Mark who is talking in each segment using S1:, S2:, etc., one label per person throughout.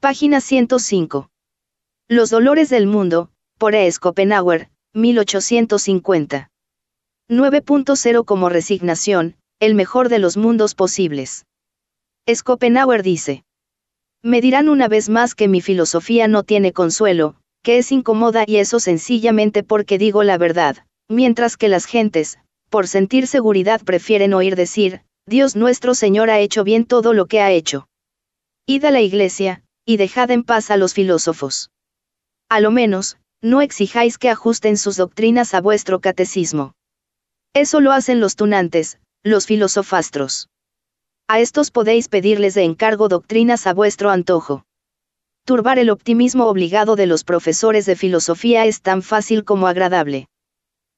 S1: Página 105. Los dolores del mundo, por E. Schopenhauer, 1850. 9.0 como resignación, el mejor de los mundos posibles. Schopenhauer dice. Me dirán una vez más que mi filosofía no tiene consuelo, que es incómoda y eso sencillamente porque digo la verdad, mientras que las gentes, por sentir seguridad prefieren oír decir, Dios nuestro Señor ha hecho bien todo lo que ha hecho. Id a la iglesia, y dejad en paz a los filósofos. A lo menos, no exijáis que ajusten sus doctrinas a vuestro catecismo. Eso lo hacen los tunantes, los filosofastros. A estos podéis pedirles de encargo doctrinas a vuestro antojo. Turbar el optimismo obligado de los profesores de filosofía es tan fácil como agradable.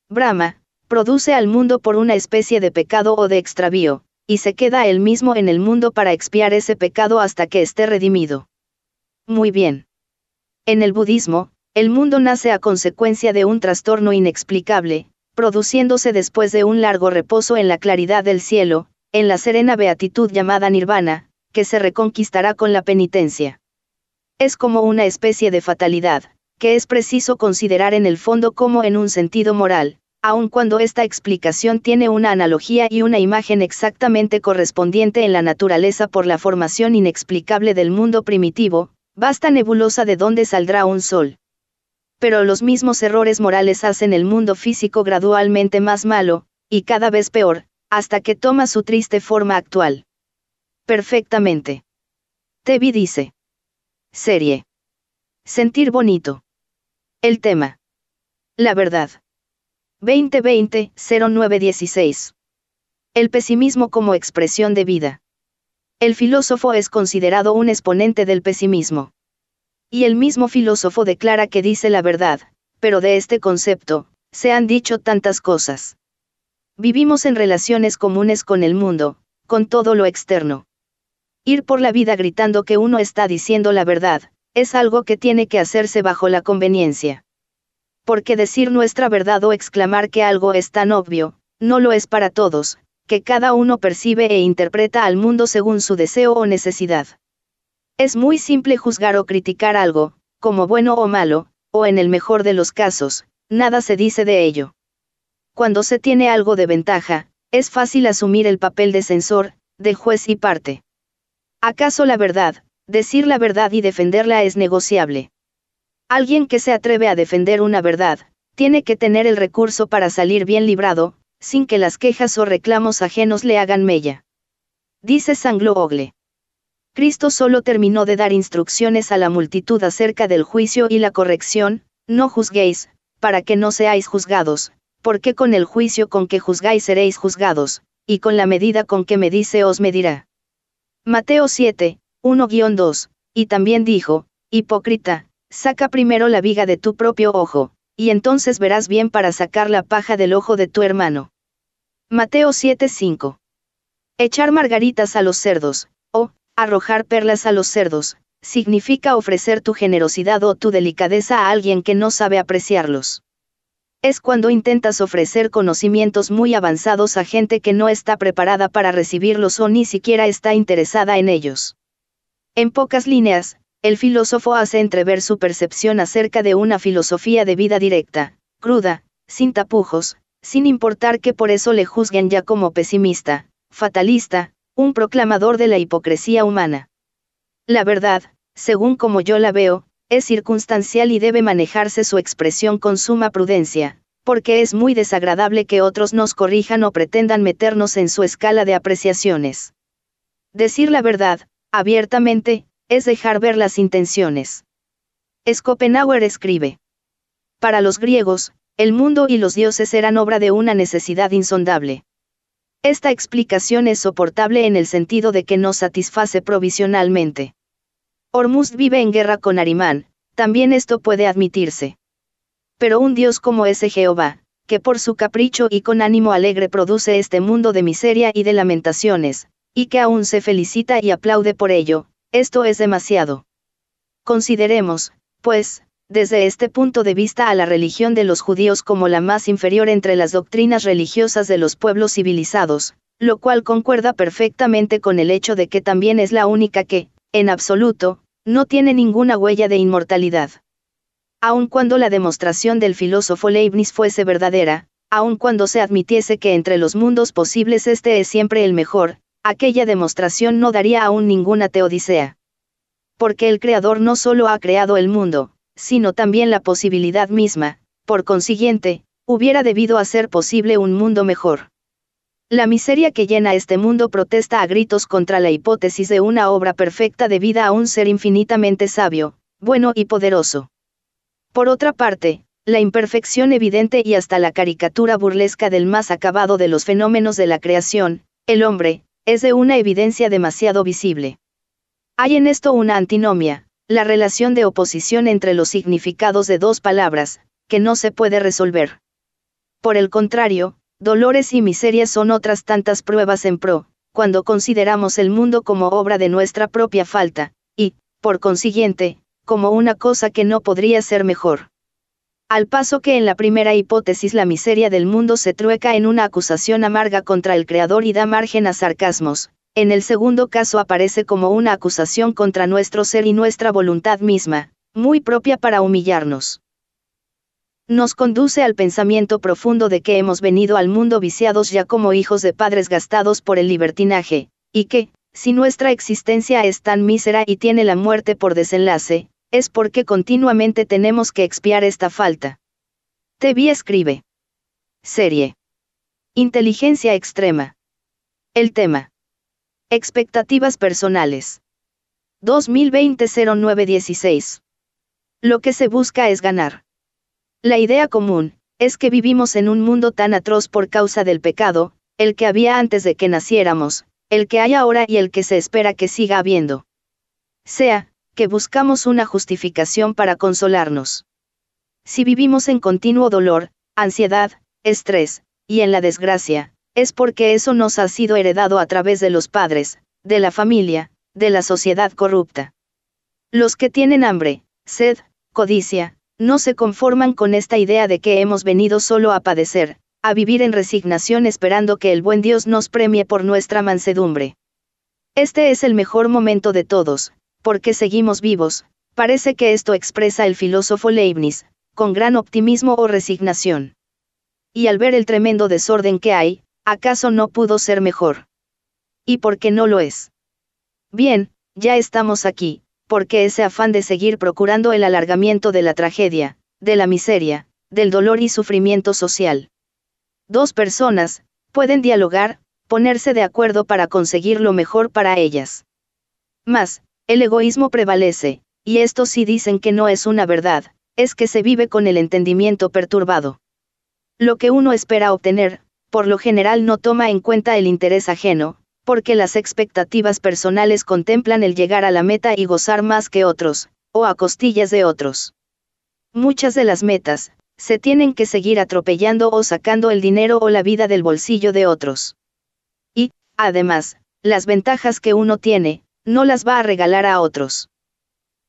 S1: Brahma, produce al mundo por una especie de pecado o de extravío, y se queda él mismo en el mundo para expiar ese pecado hasta que esté redimido. Muy bien. En el budismo, el mundo nace a consecuencia de un trastorno inexplicable, produciéndose después de un largo reposo en la claridad del cielo, en la serena beatitud llamada nirvana, que se reconquistará con la penitencia. Es como una especie de fatalidad, que es preciso considerar en el fondo como en un sentido moral, aun cuando esta explicación tiene una analogía y una imagen exactamente correspondiente en la naturaleza por la formación inexplicable del mundo primitivo, Basta nebulosa de dónde saldrá un sol. Pero los mismos errores morales hacen el mundo físico gradualmente más malo, y cada vez peor, hasta que toma su triste forma actual. Perfectamente. Tevi dice. Serie. Sentir bonito. El tema. La verdad. 2020-0916. El pesimismo como expresión de vida. El filósofo es considerado un exponente del pesimismo. Y el mismo filósofo declara que dice la verdad, pero de este concepto, se han dicho tantas cosas. Vivimos en relaciones comunes con el mundo, con todo lo externo. Ir por la vida gritando que uno está diciendo la verdad, es algo que tiene que hacerse bajo la conveniencia. Porque decir nuestra verdad o exclamar que algo es tan obvio, no lo es para todos, que cada uno percibe e interpreta al mundo según su deseo o necesidad. Es muy simple juzgar o criticar algo, como bueno o malo, o en el mejor de los casos, nada se dice de ello. Cuando se tiene algo de ventaja, es fácil asumir el papel de censor, de juez y parte. ¿Acaso la verdad, decir la verdad y defenderla es negociable? Alguien que se atreve a defender una verdad, tiene que tener el recurso para salir bien librado, sin que las quejas o reclamos ajenos le hagan mella. Dice Sangloogle. Ogle. Cristo solo terminó de dar instrucciones a la multitud acerca del juicio y la corrección, no juzguéis, para que no seáis juzgados, porque con el juicio con que juzgáis seréis juzgados, y con la medida con que me dice os medirá. Mateo 7, 1-2, y también dijo, Hipócrita, saca primero la viga de tu propio ojo, y entonces verás bien para sacar la paja del ojo de tu hermano. Mateo 7:5. Echar margaritas a los cerdos, o, arrojar perlas a los cerdos, significa ofrecer tu generosidad o tu delicadeza a alguien que no sabe apreciarlos. Es cuando intentas ofrecer conocimientos muy avanzados a gente que no está preparada para recibirlos o ni siquiera está interesada en ellos. En pocas líneas, el filósofo hace entrever su percepción acerca de una filosofía de vida directa, cruda, sin tapujos, sin importar que por eso le juzguen ya como pesimista, fatalista, un proclamador de la hipocresía humana. La verdad, según como yo la veo, es circunstancial y debe manejarse su expresión con suma prudencia, porque es muy desagradable que otros nos corrijan o pretendan meternos en su escala de apreciaciones. Decir la verdad, abiertamente, es dejar ver las intenciones. Schopenhauer escribe. Para los griegos, el mundo y los dioses eran obra de una necesidad insondable. Esta explicación es soportable en el sentido de que no satisface provisionalmente. Hormuz vive en guerra con Arimán, también esto puede admitirse. Pero un dios como ese Jehová, que por su capricho y con ánimo alegre produce este mundo de miseria y de lamentaciones, y que aún se felicita y aplaude por ello, esto es demasiado. Consideremos, pues, desde este punto de vista a la religión de los judíos como la más inferior entre las doctrinas religiosas de los pueblos civilizados, lo cual concuerda perfectamente con el hecho de que también es la única que, en absoluto, no tiene ninguna huella de inmortalidad. Aun cuando la demostración del filósofo Leibniz fuese verdadera, aun cuando se admitiese que entre los mundos posibles este es siempre el mejor, aquella demostración no daría aún ninguna teodicea. Porque el Creador no solo ha creado el mundo, sino también la posibilidad misma, por consiguiente, hubiera debido hacer posible un mundo mejor. La miseria que llena este mundo protesta a gritos contra la hipótesis de una obra perfecta debida a un ser infinitamente sabio, bueno y poderoso. Por otra parte, la imperfección evidente y hasta la caricatura burlesca del más acabado de los fenómenos de la creación, el hombre, es de una evidencia demasiado visible. Hay en esto una antinomia, la relación de oposición entre los significados de dos palabras, que no se puede resolver. Por el contrario, dolores y miserias son otras tantas pruebas en pro, cuando consideramos el mundo como obra de nuestra propia falta, y, por consiguiente, como una cosa que no podría ser mejor al paso que en la primera hipótesis la miseria del mundo se trueca en una acusación amarga contra el creador y da margen a sarcasmos, en el segundo caso aparece como una acusación contra nuestro ser y nuestra voluntad misma, muy propia para humillarnos. Nos conduce al pensamiento profundo de que hemos venido al mundo viciados ya como hijos de padres gastados por el libertinaje, y que, si nuestra existencia es tan mísera y tiene la muerte por desenlace, es porque continuamente tenemos que expiar esta falta. TV escribe. Serie. Inteligencia extrema. El tema. Expectativas personales. 2020-09-16. Lo que se busca es ganar. La idea común, es que vivimos en un mundo tan atroz por causa del pecado, el que había antes de que naciéramos, el que hay ahora y el que se espera que siga habiendo. Sea, buscamos una justificación para consolarnos. Si vivimos en continuo dolor, ansiedad, estrés, y en la desgracia, es porque eso nos ha sido heredado a través de los padres, de la familia, de la sociedad corrupta. Los que tienen hambre, sed, codicia, no se conforman con esta idea de que hemos venido solo a padecer, a vivir en resignación esperando que el buen Dios nos premie por nuestra mansedumbre. Este es el mejor momento de todos, porque seguimos vivos, parece que esto expresa el filósofo Leibniz, con gran optimismo o resignación. Y al ver el tremendo desorden que hay, ¿acaso no pudo ser mejor? ¿Y por qué no lo es? Bien, ya estamos aquí, porque ese afán de seguir procurando el alargamiento de la tragedia, de la miseria, del dolor y sufrimiento social. Dos personas, pueden dialogar, ponerse de acuerdo para conseguir lo mejor para ellas. Mas, el egoísmo prevalece, y esto sí dicen que no es una verdad, es que se vive con el entendimiento perturbado. Lo que uno espera obtener, por lo general no toma en cuenta el interés ajeno, porque las expectativas personales contemplan el llegar a la meta y gozar más que otros, o a costillas de otros. Muchas de las metas, se tienen que seguir atropellando o sacando el dinero o la vida del bolsillo de otros. Y, además, las ventajas que uno tiene, no las va a regalar a otros.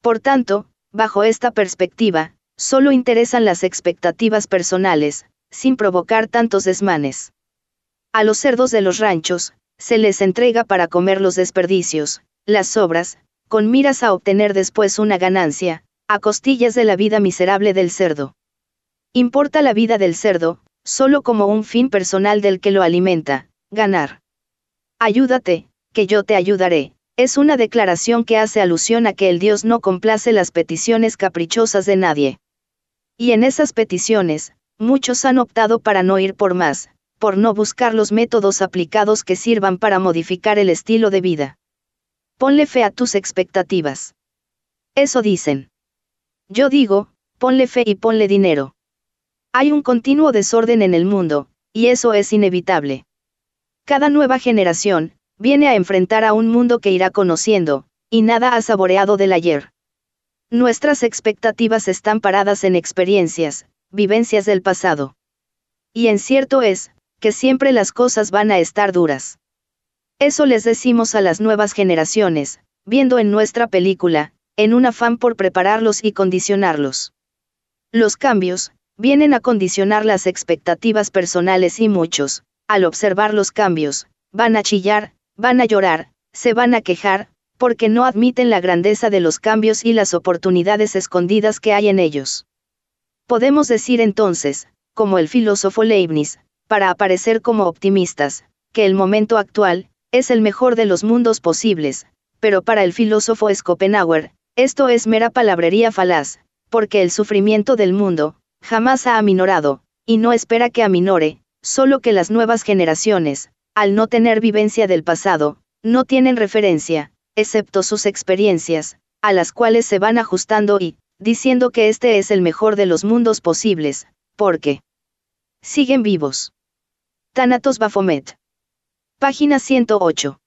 S1: Por tanto, bajo esta perspectiva, solo interesan las expectativas personales, sin provocar tantos desmanes. A los cerdos de los ranchos, se les entrega para comer los desperdicios, las sobras, con miras a obtener después una ganancia, a costillas de la vida miserable del cerdo. Importa la vida del cerdo, solo como un fin personal del que lo alimenta, ganar. Ayúdate, que yo te ayudaré. Es una declaración que hace alusión a que el Dios no complace las peticiones caprichosas de nadie. Y en esas peticiones, muchos han optado para no ir por más, por no buscar los métodos aplicados que sirvan para modificar el estilo de vida. Ponle fe a tus expectativas. Eso dicen. Yo digo, ponle fe y ponle dinero. Hay un continuo desorden en el mundo, y eso es inevitable. Cada nueva generación, viene a enfrentar a un mundo que irá conociendo, y nada ha saboreado del ayer. Nuestras expectativas están paradas en experiencias, vivencias del pasado. Y en cierto es, que siempre las cosas van a estar duras. Eso les decimos a las nuevas generaciones, viendo en nuestra película, en un afán por prepararlos y condicionarlos. Los cambios, vienen a condicionar las expectativas personales y muchos, al observar los cambios, van a chillar, Van a llorar, se van a quejar, porque no admiten la grandeza de los cambios y las oportunidades escondidas que hay en ellos. Podemos decir entonces, como el filósofo Leibniz, para aparecer como optimistas, que el momento actual, es el mejor de los mundos posibles, pero para el filósofo Schopenhauer, esto es mera palabrería falaz, porque el sufrimiento del mundo, jamás ha aminorado, y no espera que aminore, solo que las nuevas generaciones, al no tener vivencia del pasado, no tienen referencia, excepto sus experiencias, a las cuales se van ajustando y, diciendo que este es el mejor de los mundos posibles, porque siguen vivos. Tanatos Baphomet. Página 108.